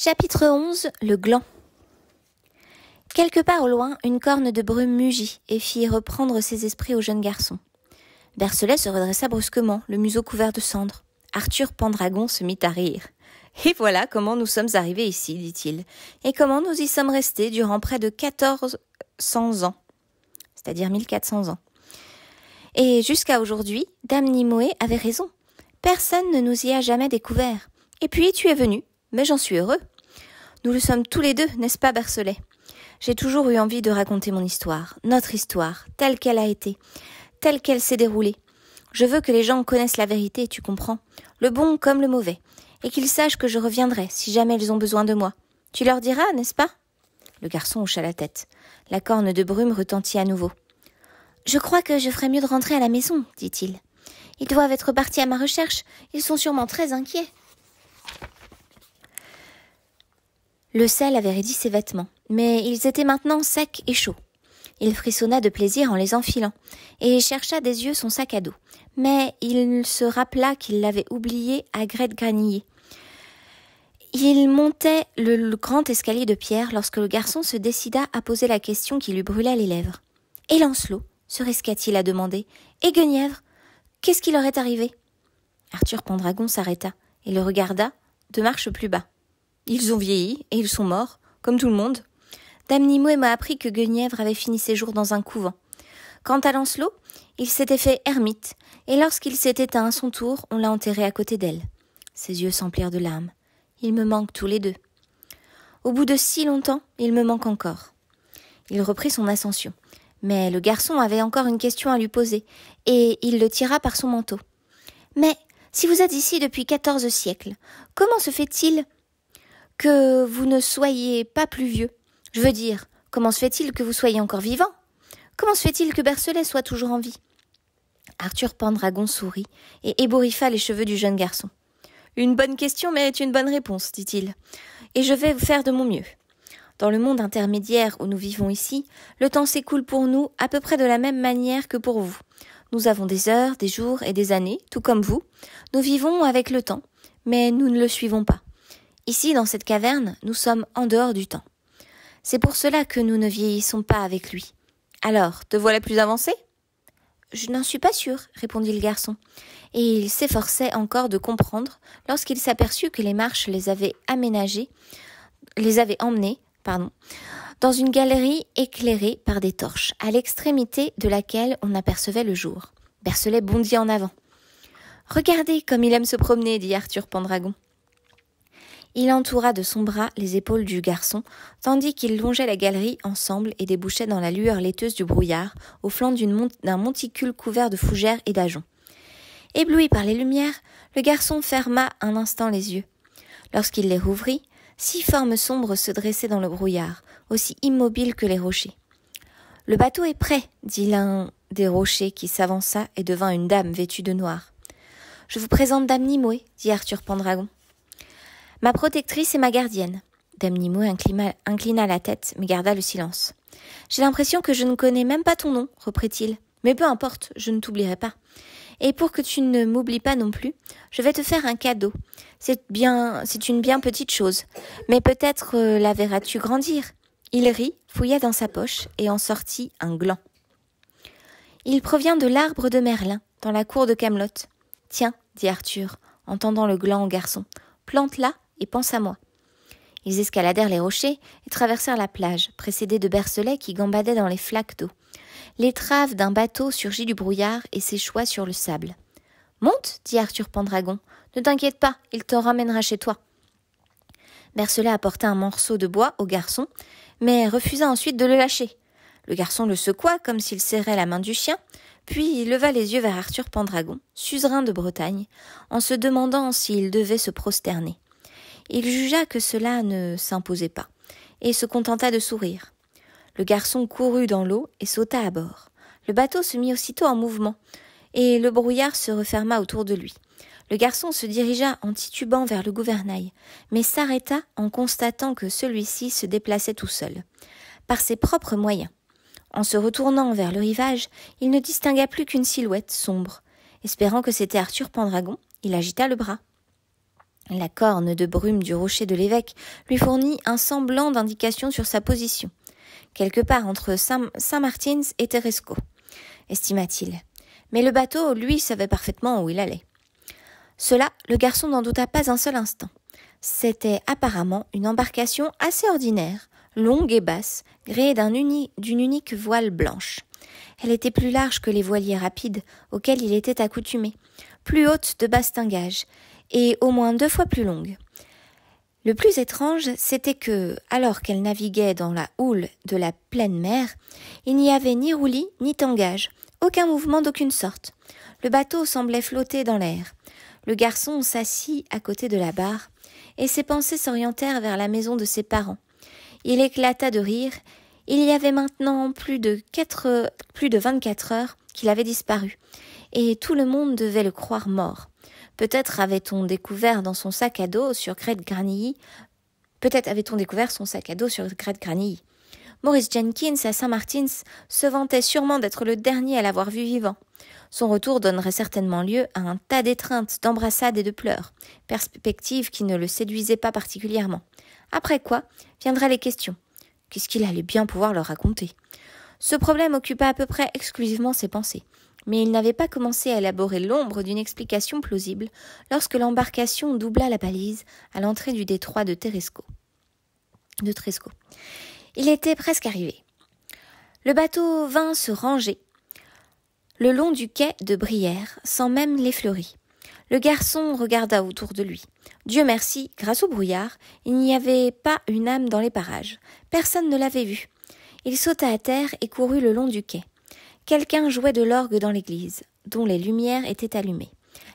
Chapitre 11 Le gland. Quelque part au loin, une corne de brume mugit et fit reprendre ses esprits au jeune garçon. Bercelet se redressa brusquement, le museau couvert de cendres. Arthur Pendragon se mit à rire. Et voilà comment nous sommes arrivés ici, dit-il, et comment nous y sommes restés durant près de quatorze... cents ans, c'est-à-dire 1400 ans. Et jusqu'à aujourd'hui, Dame Nimue avait raison. Personne ne nous y a jamais découvert. Et puis tu es venu, mais j'en suis heureux. Nous le sommes tous les deux, n'est-ce pas, Bercelet J'ai toujours eu envie de raconter mon histoire, notre histoire, telle qu'elle a été, telle qu'elle s'est déroulée. Je veux que les gens connaissent la vérité, tu comprends, le bon comme le mauvais, et qu'ils sachent que je reviendrai si jamais ils ont besoin de moi. Tu leur diras, n'est-ce pas Le garçon hocha la tête. La corne de brume retentit à nouveau. Je crois que je ferais mieux de rentrer à la maison, dit-il. Ils doivent être partis à ma recherche, ils sont sûrement très inquiets. Le sel avait raidi ses vêtements, mais ils étaient maintenant secs et chauds. Il frissonna de plaisir en les enfilant, et chercha des yeux son sac à dos. Mais il se rappela qu'il l'avait oublié à Grette granillé. Il montait le, grand escalier de pierre lorsque le garçon se décida à poser la question qui lui brûlait les lèvres. Et Lancelot se risqua-t-il à demander. Et Guenièvre Qu'est-ce qui leur est arrivé Arthur Pendragon s'arrêta et le regarda de marche plus bas. Ils ont vieilli et ils sont morts, comme tout le monde. Dame Nimue m'a appris que Guenièvre avait fini ses jours dans un couvent. Quant à Lancelot, il s'était fait ermite, et lorsqu'il s'est éteint à son tour, on l'a enterré à côté d'elle. Ses yeux s'emplirent de larmes. Il me manque tous les deux. Au bout de si longtemps, il me manque encore. Il reprit son ascension. Mais le garçon avait encore une question à lui poser, et il le tira par son manteau. Mais si vous êtes ici depuis quatorze siècles, comment se fait-il que vous ne soyez pas plus vieux. Je veux dire, comment se fait-il que vous soyez encore vivant Comment se fait-il que Bercelet soit toujours en vie Arthur Pendragon sourit et ébouriffa les cheveux du jeune garçon. Une bonne question mérite une bonne réponse, dit-il, et je vais vous faire de mon mieux. Dans le monde intermédiaire où nous vivons ici, le temps s'écoule pour nous à peu près de la même manière que pour vous. Nous avons des heures, des jours et des années, tout comme vous. Nous vivons avec le temps, mais nous ne le suivons pas. Ici, dans cette caverne, nous sommes en dehors du temps. C'est pour cela que nous ne vieillissons pas avec lui. Alors, te voilà plus avancé Je n'en suis pas sûr, répondit le garçon, et il s'efforçait encore de comprendre lorsqu'il s'aperçut que les marches les avaient aménagées, les avaient emmenées, pardon, dans une galerie éclairée par des torches, à l'extrémité de laquelle on apercevait le jour. Bercelet bondit en avant. Regardez comme il aime se promener, dit Arthur Pendragon. Il entoura de son bras les épaules du garçon, tandis qu'ils longeaient la galerie ensemble et débouchaient dans la lueur laiteuse du brouillard, au flanc d'un monticule couvert de fougères et d'ajoncs. Ébloui par les lumières, le garçon ferma un instant les yeux. Lorsqu'il les rouvrit, six formes sombres se dressaient dans le brouillard, aussi immobiles que les rochers. Le bateau est prêt, dit l'un des rochers qui s'avança et devint une dame vêtue de noir. Je vous présente Dame Nimue, dit Arthur Pendragon. Ma protectrice et ma gardienne. Dame Nimue inclina, la tête, mais garda le silence. J'ai l'impression que je ne connais même pas ton nom, reprit-il. Mais peu importe, je ne t'oublierai pas. Et pour que tu ne m'oublies pas non plus, je vais te faire un cadeau. C'est bien, c'est une bien petite chose, mais peut-être euh, la verras-tu grandir. Il rit, fouilla dans sa poche et en sortit un gland. Il provient de l'arbre de Merlin, dans la cour de Camelot. Tiens, dit Arthur, en tendant le gland au garçon, plante-la et pense à moi. Ils escaladèrent les rochers et traversèrent la plage, précédés de Bercelet qui gambadait dans les flaques d'eau. L'étrave d'un bateau surgit du brouillard et s'échoua sur le sable. Monte, dit Arthur Pendragon. Ne t'inquiète pas, il te ramènera chez toi. Bercelet apporta un morceau de bois au garçon, mais refusa ensuite de le lâcher. Le garçon le secoua comme s'il serrait la main du chien, puis il leva les yeux vers Arthur Pendragon, suzerain de Bretagne, en se demandant s'il devait se prosterner. Il jugea que cela ne s'imposait pas, et se contenta de sourire. Le garçon courut dans l'eau et sauta à bord. Le bateau se mit aussitôt en mouvement, et le brouillard se referma autour de lui. Le garçon se dirigea en titubant vers le gouvernail, mais s'arrêta en constatant que celui-ci se déplaçait tout seul, par ses propres moyens. En se retournant vers le rivage, il ne distingua plus qu'une silhouette sombre. Espérant que c'était Arthur Pendragon, il agita le bras. La corne de brume du rocher de l'évêque lui fournit un semblant d'indication sur sa position, quelque part entre Saint-Martins et Teresco, estima-t-il. Mais le bateau, lui, savait parfaitement où il allait. Cela, le garçon n'en douta pas un seul instant. C'était apparemment une embarcation assez ordinaire, longue et basse, gréée d'une unique voile blanche. Elle était plus large que les voiliers rapides auxquels il était accoutumé, plus haute de bastingage, et au moins deux fois plus longue. Le plus étrange, c'était que, alors qu'elle naviguait dans la houle de la pleine mer, il n'y avait ni roulis ni tangage, aucun mouvement d'aucune sorte. Le bateau semblait flotter dans l'air. Le garçon s'assit à côté de la barre, et ses pensées s'orientèrent vers la maison de ses parents. Il éclata de rire. Il y avait maintenant plus de, quatre, plus de vingt-quatre heures qu'il avait disparu, et tout le monde devait le croire mort. Peut-être avait-on découvert dans son sac à dos sur Crête Granilly, peut-être avait-on découvert son sac à dos sur Crête Granilly. Maurice Jenkins à Saint-Martins se vantait sûrement d'être le dernier à l'avoir vu vivant. Son retour donnerait certainement lieu à un tas d'étreintes, d'embrassades et de pleurs, perspectives qui ne le séduisaient pas particulièrement. Après quoi viendraient les questions. Qu'est-ce qu'il allait bien pouvoir leur raconter Ce problème occupa à peu près exclusivement ses pensées. Mais il n'avait pas commencé à élaborer l'ombre d'une explication plausible lorsque l'embarcation doubla la balise à l'entrée du détroit de Teresco. De Tresco. Il était presque arrivé. Le bateau vint se ranger le long du quai de Brière sans même l'effleurer. Le garçon regarda autour de lui. Dieu merci, grâce au brouillard, il n'y avait pas une âme dans les parages. Personne ne l'avait vu. Il sauta à terre et courut le long du quai. Quelqu'un jouait de l'orgue dans l'église, dont les lumières étaient allumées.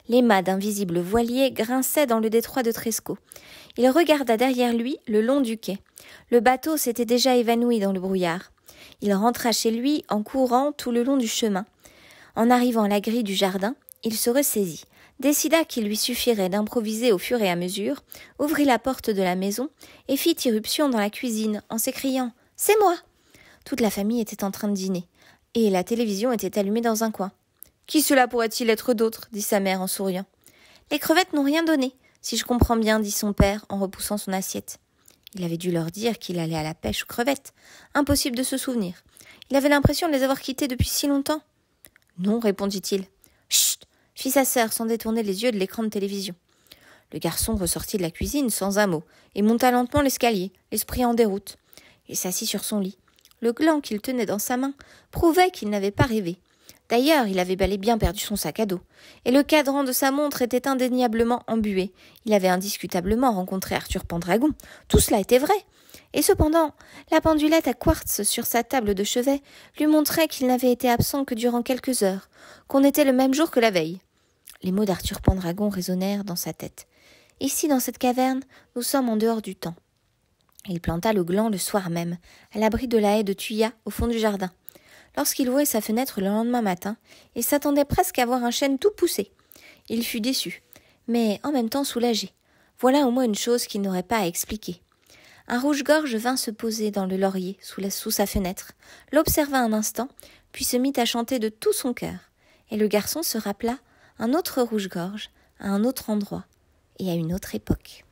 Les mâts d'invisibles voiliers grinçaient dans le détroit de Tresco. Il regarda derrière lui, le long du quai. Le bateau s'était déjà évanoui dans le brouillard. Il rentra chez lui en courant tout le long du chemin. En arrivant à la grille du jardin, il se ressaisit, décida qu'il lui suffirait d'improviser au fur et à mesure, ouvrit la porte de la maison et fit irruption dans la cuisine en s'écriant C'est moi Toute la famille était en train de dîner et la télévision était allumée dans un coin. Qui cela pourrait-il être d'autre dit sa mère en souriant. Les crevettes n'ont rien donné, si je comprends bien, dit son père en repoussant son assiette. Il avait dû leur dire qu'il allait à la pêche aux crevettes. Impossible de se souvenir. Il avait l'impression de les avoir quittées depuis si longtemps. Non, répondit-il. Chut fit sa sœur sans détourner les yeux de l'écran de télévision. Le garçon ressortit de la cuisine sans un mot et monta lentement l'escalier, l'esprit en déroute. Il s'assit sur son lit le gland qu'il tenait dans sa main prouvait qu'il n'avait pas rêvé. D'ailleurs, il avait bel et bien perdu son sac à dos, et le cadran de sa montre était indéniablement embué. Il avait indiscutablement rencontré Arthur Pendragon. Tout cela était vrai. Et cependant, la pendulette à quartz sur sa table de chevet lui montrait qu'il n'avait été absent que durant quelques heures, qu'on était le même jour que la veille. Les mots d'Arthur Pendragon résonnèrent dans sa tête. Ici, dans cette caverne, nous sommes en dehors du temps. Il planta le gland le soir même, à l'abri de la haie de Thuya, au fond du jardin. Lorsqu'il ouvrit sa fenêtre le lendemain matin, il s'attendait presque à voir un chêne tout poussé. Il fut déçu, mais en même temps soulagé. Voilà au moins une chose qu'il n'aurait pas à expliquer. Un rouge-gorge vint se poser dans le laurier sous, la, sous sa fenêtre, l'observa un instant, puis se mit à chanter de tout son cœur. Et le garçon se rappela un autre rouge-gorge, à un autre endroit et à une autre époque.